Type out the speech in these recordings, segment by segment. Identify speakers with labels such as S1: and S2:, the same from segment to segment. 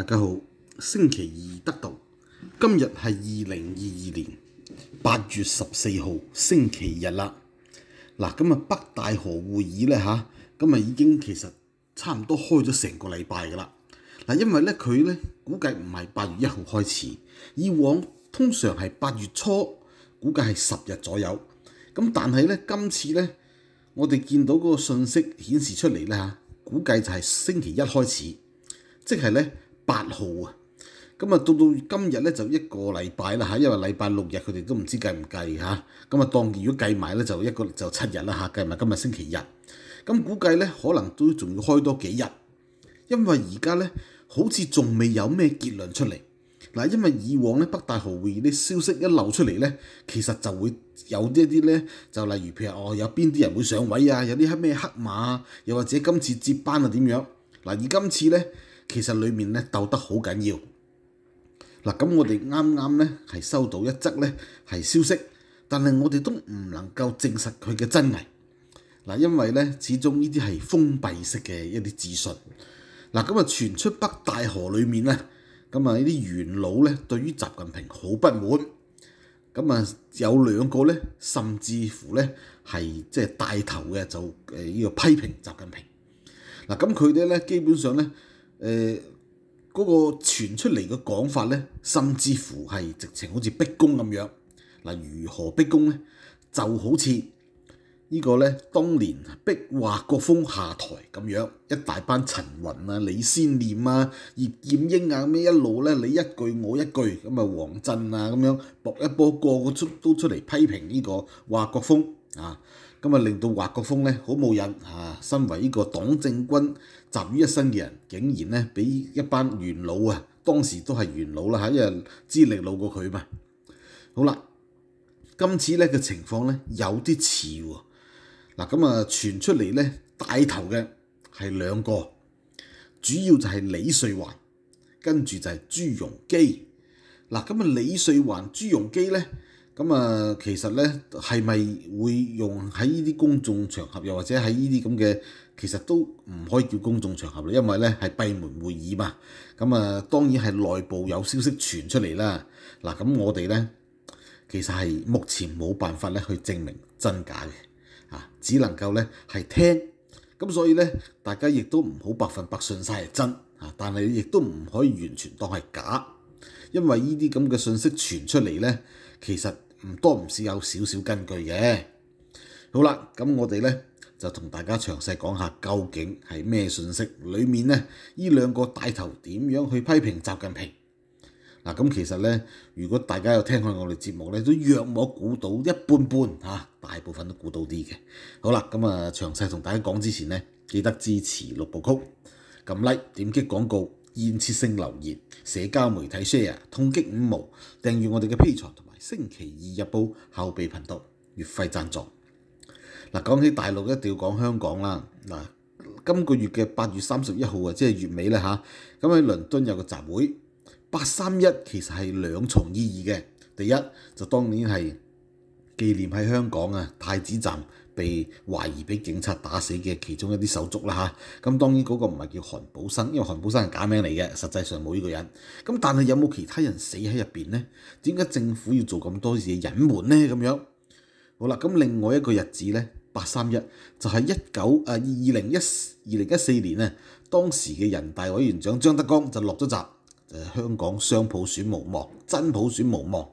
S1: 大家好，星期二得到，今日系二零二二年八月十四号星期日啦。嗱，今日北大河会议咧吓，今日已经其实差唔多开咗成个礼拜噶啦。嗱，因为咧佢咧估计唔系八月一号开始，以往通常系八月初，估计系十日左右。咁但系咧今次咧，我哋见到嗰个信息显示出嚟咧吓，估计就系星期一开始，即系咧。八號啊，咁啊到到今日咧就一個禮拜啦嚇，因為禮拜六日佢哋都唔知計唔計嚇，咁啊當如果計埋咧就一個就七日啦嚇，計埋今日星期日，咁估計咧可能都仲要開多幾日，因為而家咧好似仲未有咩結論出嚟嗱，因為以往咧北大豪會啲消息一流出嚟咧，其實就會有啲啲咧就例如譬如哦有邊啲人會上位啊，有啲係咩黑馬啊，又或者今次接班啊點樣嗱？而今次咧。其實裏面咧鬥得好緊要嗱，咁我哋啱啱咧係收到一則咧係消息，但係我哋都唔能夠證實佢嘅真偽嗱，因為咧始終呢啲係封閉式嘅一啲資訊嗱。咁啊，傳出北大河裏面咧，咁啊呢啲元老咧對於習近平好不滿，咁啊有兩個咧甚至乎咧係即係帶頭嘅，就誒呢個批評習近平嗱。咁佢哋咧基本上咧。誒嗰個傳出嚟嘅講法咧，甚至乎係直情好似逼供咁樣。嗱，如何逼供咧？就好似呢個咧，當年逼華國鋒下台咁樣，一大班陳雲啊、李先念啊、葉劍英啊，咩一路咧，你一句我一句，咁啊，王震啊咁樣搏一波，個個出都出嚟批評呢個華國鋒啊。咁啊，令到華國鋒咧好冇癮啊！身為呢個黨政軍集於一身嘅人，竟然咧俾一班元老啊，當時都係元老啦嚇，因人資歷老過佢嘛。好啦，今次咧嘅情況咧有啲似嗱，咁啊傳出嚟咧帶頭嘅係兩個，主要就係李瑞環，跟住就係朱融基。嗱，咁啊李瑞環朱融基咧。咁啊，其實咧係咪會用喺呢啲公眾場合，又或者喺呢啲咁嘅，其實都唔可以叫公眾場合啦，因為咧係閉門會議嘛。咁啊，當然係內部有消息傳出嚟啦。嗱，咁我哋咧，其實係目前冇辦法咧去證明真假嘅，啊，只能夠咧係聽。咁所以咧，大家亦都唔好百分百信曬係真，啊，但係亦都唔可以完全當係假，因為呢啲咁嘅信息傳出嚟咧，其實～唔多唔少有少少根據嘅，好啦，咁我哋咧就同大家詳細講下，究竟係咩信息？裡面咧呢兩個大頭點樣去批評習近平嗱？咁其實咧，如果大家有聽開我哋節目咧，都約我估到一半半嚇，大部分都估到啲嘅。好啦，咁啊，詳細同大家講之前咧，記得支持六部曲，撳 Like、點擊廣告、建設性留言、社交媒體 Share、痛擊五毛、訂閱我哋嘅 P 台。星期二入報後備頻道月費贊助嗱，講起大陸一定要講香港啦嗱。今個月嘅八月三十一號啊，即係月尾啦嚇。咁喺倫敦有個集會，八三一其實係兩重意義嘅。第一就當年係紀念喺香港啊太子站。被懷疑被警察打死嘅其中一啲手足啦嚇，咁當然嗰個唔係叫韓寶生，因為韓寶生係假名嚟嘅，實際上冇呢個人。咁但係有冇其他人死喺入邊咧？點解政府要做咁多嘢隱瞞咧？咁樣好啦，咁另外一個日子咧，八三一就係一九誒二零一二零一四年啊，當時嘅人大委員長張德江就落咗閘。就係香港商普選無望，真普選無望。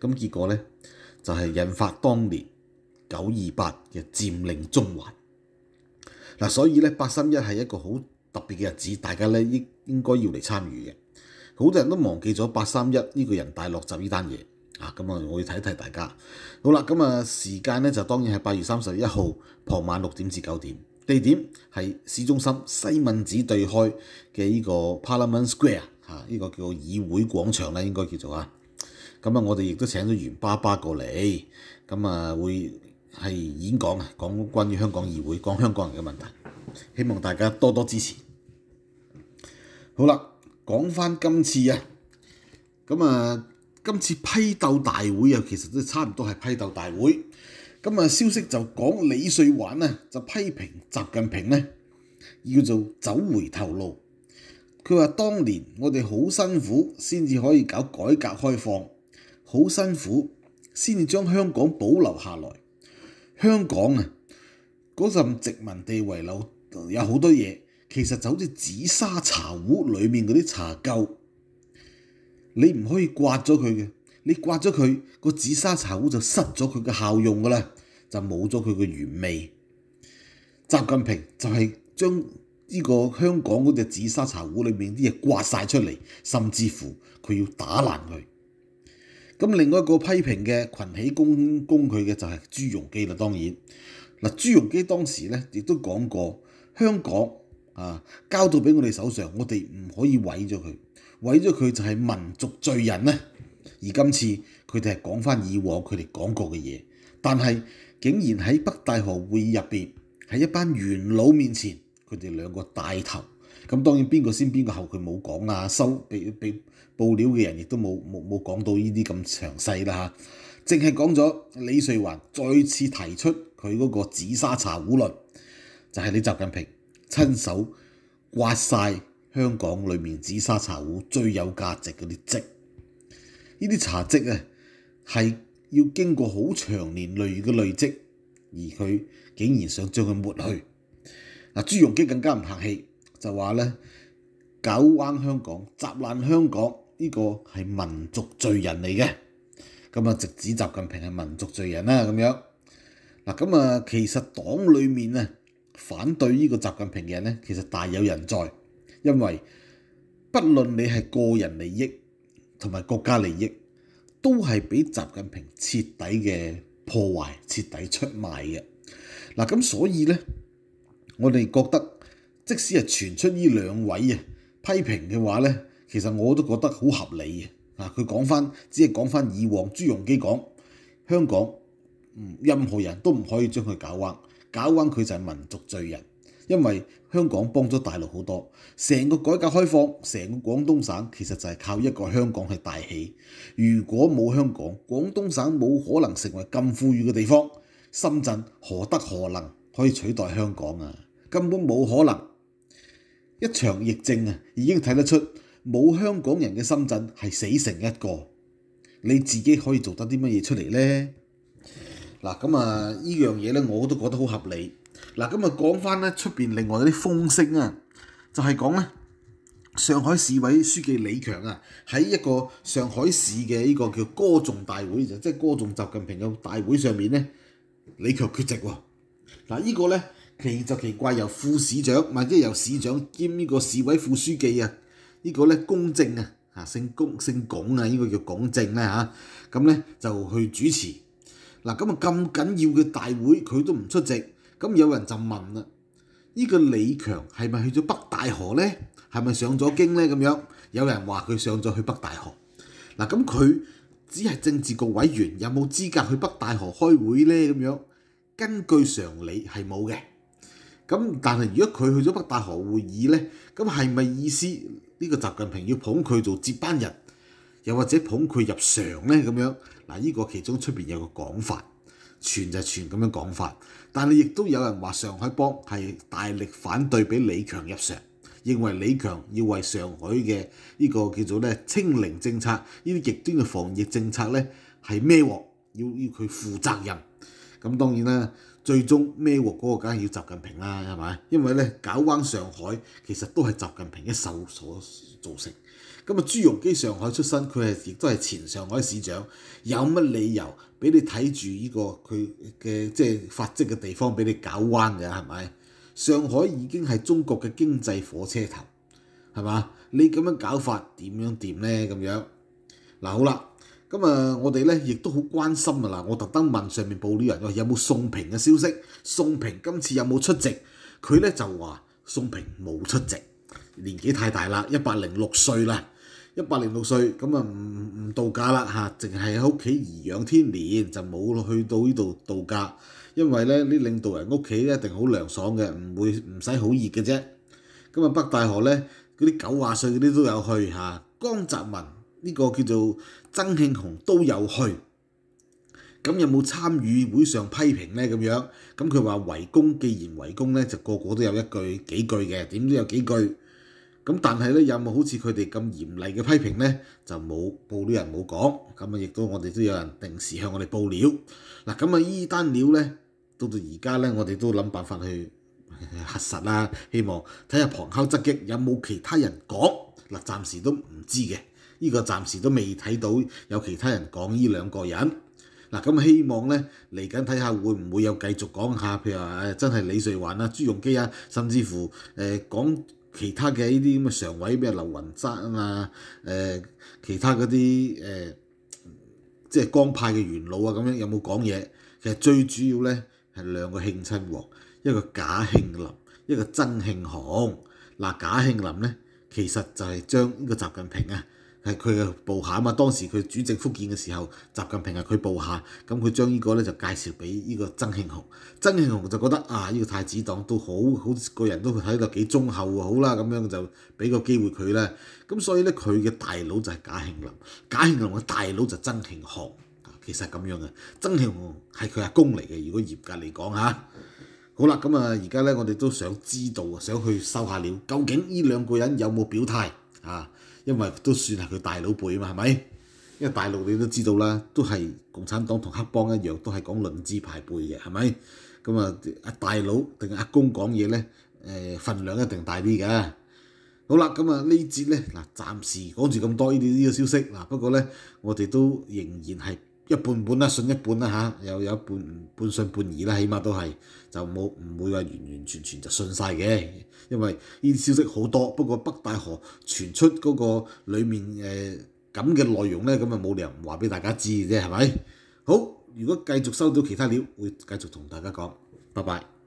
S1: 咁結果呢，就係引發當年。九二八嘅佔領中環嗱，所以咧八三一係一個好特別嘅日子，大家咧應應該要嚟參與嘅。好多人都忘記咗八三一呢個人大落集呢單嘢啊！咁啊，我要睇一睇大家。好啦，咁啊，時間咧就當然係八月三十一號傍晚六點至九點，地點係市中心西敏寺對開嘅呢個 Parliament Square 啊，呢個叫議會廣場啦，應該叫做啊。咁啊，我哋亦都請咗袁爸爸過嚟，咁啊會。係演講啊，講關於香港議會，講香港人嘅問題，希望大家多多支持。好啦，講翻今次啊，咁啊，今次批鬥大會啊，其實都差唔多係批鬥大會。咁啊，消息就講李瑞環啊，就批評習近平呢，叫做走回頭路。佢話：當年我哋好辛苦先至可以搞改革開放，好辛苦先至將香港保留下來。香港啊，嗰陣殖民地遺留有好多嘢，其實就好似紫砂茶壺裏面嗰啲茶垢，你唔可以刮咗佢嘅，你刮咗佢個紫砂茶壺就失咗佢嘅效用噶啦，就冇咗佢嘅原味。習近平就係將呢個香港嗰只紫砂茶壺裏面啲嘢刮晒出嚟，甚至乎佢要打爛佢。咁另外一個批評嘅群起攻攻佢嘅就係朱镕基啦，當然嗱朱镕基當時咧亦都講過香港啊交到俾我哋手上，我哋唔可以毀咗佢，毀咗佢就係民族罪人咧。而今次佢哋係講翻以往佢哋講過嘅嘢，但係竟然喺北大學會議入邊，喺一班元老面前，佢哋兩個帶頭。咁當然邊個先邊個後佢冇講啊，收被被布料嘅人亦都冇冇冇講到呢啲咁詳細啦嚇，淨係講咗李瑞環再次提出佢嗰個紫砂茶壺論，就係你習近平親手刮晒香港裏面紫砂茶壺最有價值嗰啲跡，呢啲茶跡啊係要經過好長年累嘅累積，而佢竟然想將佢抹去，啊朱镕基更加唔客氣。就話咧，搞爛香港、砸爛香港，呢個係民族罪人嚟嘅。咁啊，直指習近平係民族罪人啦。咁樣嗱，咁啊，其實黨裏面呢，反對呢個習近平嘅人咧，其實大有人在。因為，不論你係個人利益同埋國家利益，都係俾習近平徹底嘅破壞、徹底出賣嘅。嗱，咁所以咧，我哋覺得。即使係傳出呢兩位啊批評嘅話咧，其實我都覺得好合理啊！佢講翻，只係講翻以往朱镕基講香港，任何人都唔可以將佢搞彎，搞彎佢就係民族罪人。因為香港幫咗大陸好多，成個改革開放，成個廣東省其實就係靠一個香港去大起。如果冇香港，廣東省冇可能成為咁富裕嘅地方，深圳何德何能可以取代香港啊？根本冇可能。一場疫症啊，已經睇得出冇香港人嘅深圳係死成一個，你自己可以做得啲乜嘢出嚟咧？嗱咁啊，呢樣嘢咧我都覺得好合理。嗱咁啊，講翻咧出边另外啲風聲啊，就係講咧上海市委書記李強啊喺一個上海市嘅呢個叫歌颂大會，就即係歌颂習近平嘅大會上面咧，李強缺席喎。嗱呢個咧。奇就奇怪，由副市長或者由市長兼呢個市委副書記啊，呢個咧公正啊，啊姓公姓講啊，呢個叫講正咧嚇，咁咧就去主持。嗱，咁啊咁緊要嘅大會，佢都唔出席。咁有人就問啦：呢個李強係咪去咗北大河咧？係咪上咗京咧？咁樣有人話佢上咗去北大河。嗱，咁佢只係政治局委員，有冇資格去北大河開會咧？咁樣根據常理係冇嘅。咁但系如果佢去咗北大河會議咧，咁係咪意思呢個習近平要捧佢做接班人，又或者捧佢入場咧咁樣？嗱，依個其中出邊有個講法，傳就傳咁樣講法，但係亦都有人話上海幫係大力反對俾李強入場，認為李強要為上海嘅呢個叫做咧清零政策呢啲極端嘅防疫政策咧係咩喎？要要佢負責任。咁當然啦。最終孭喎？嗰個梗係要習近平啦，係咪？因為咧，搞彎上海其實都係習近平一手所造成。咁啊，朱镕基上海出身，佢係亦都係前上海市長，有乜理由俾你睇住呢個佢嘅即係發跡嘅地方俾你搞彎嘅？係咪？上海已經係中國嘅經濟火車頭，係嘛？你咁樣搞法點樣掂咧？咁樣嗱好啦。咁啊，我哋咧亦都好關心噶啦，我特登問上面報料人話有冇宋平嘅消息？宋平今次有冇出席？佢咧就話宋平冇出席，年紀太大啦，一百零六歲啦，一百零六歲，咁啊唔唔度假啦嚇，淨係喺屋企颐養天年，就冇去到呢度度假。因為咧啲領導人屋企一定好涼爽嘅，唔會唔使好熱嘅啫。咁啊，北大河咧嗰啲九啊歲嗰啲都有去嚇，江澤民。呢個叫做曾慶紅都有去，咁有冇參與會上批評呢？咁樣咁佢話圍攻，既然圍攻呢，就個個都有一句幾句嘅，點都有幾句。咁但係呢，有冇好似佢哋咁嚴厲嘅批評呢？就冇報料人冇講，咁啊，亦都我哋都有人定時向我哋報料嗱。咁啊，依單料呢，到到而家呢，我哋都諗辦法去核實啦。希望睇下旁敲側擊有冇其他人講嗱，暫時都唔知嘅。呢個暫時都未睇到有其他人講呢兩個人嗱，咁希望咧嚟緊睇下會唔會有繼續講下，譬如話真係李瑞環啊、朱镕基啊，甚至乎誒講其他嘅呢啲咁嘅常委，咩劉雲山啊、誒其他嗰啲誒即係江派嘅元老啊，咁樣有冇講嘢？其實最主要咧係兩個慶親王，一個假慶林，一個真慶雄。嗱，假慶林咧其實就係將呢個習近平啊。系佢嘅部下啊嘛！当时佢主席福建嘅时候，习近平系佢部下，咁佢将呢个咧就介绍俾呢个曾庆雄。曾庆雄就觉得啊，呢个太子党都好好，个人都睇到几忠厚啊，好啦，咁样就俾个机会佢啦。咁所以咧，佢嘅大佬就系贾庆林，贾庆林嘅大佬就曾庆红啊，其实咁样嘅。曾庆红系佢阿公嚟嘅，如果嚴格嚟讲吓。好啦，咁啊，而家咧我哋都想知道啊，想去收下料，究竟呢两个人有冇表态？啊，因為都算係佢大佬輩啊嘛，係咪？因為大陸你都知道啦，都係共產黨同黑幫一樣，都係講論資排輩嘅，係咪？咁啊，阿大佬定阿公講嘢咧，誒份量一定大啲嘅。好啦，咁啊呢節咧嗱，暫時講住咁多呢啲呢個消息嗱，不過咧，我哋都仍然係。一半半啦，信一半啦嚇，有有半半信半疑啦，起碼都係就冇唔會話完完全全就信晒嘅，因為呢啲消息好多。不過北大河傳出嗰個里面誒咁嘅內容咧，咁啊冇理由唔話俾大家知嘅啫，係咪？好，如果繼續收到其他料，會繼續同大家講。拜拜。